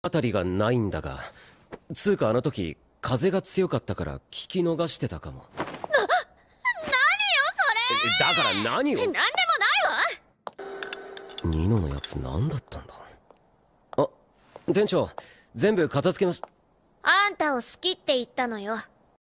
あたりがないんだがつうかあの時風が強かったから聞き逃してたかもな何よそれだから何を何でもないわニノのやつ何だったんだあ店長全部片付けましあんたを好きって言ったのよ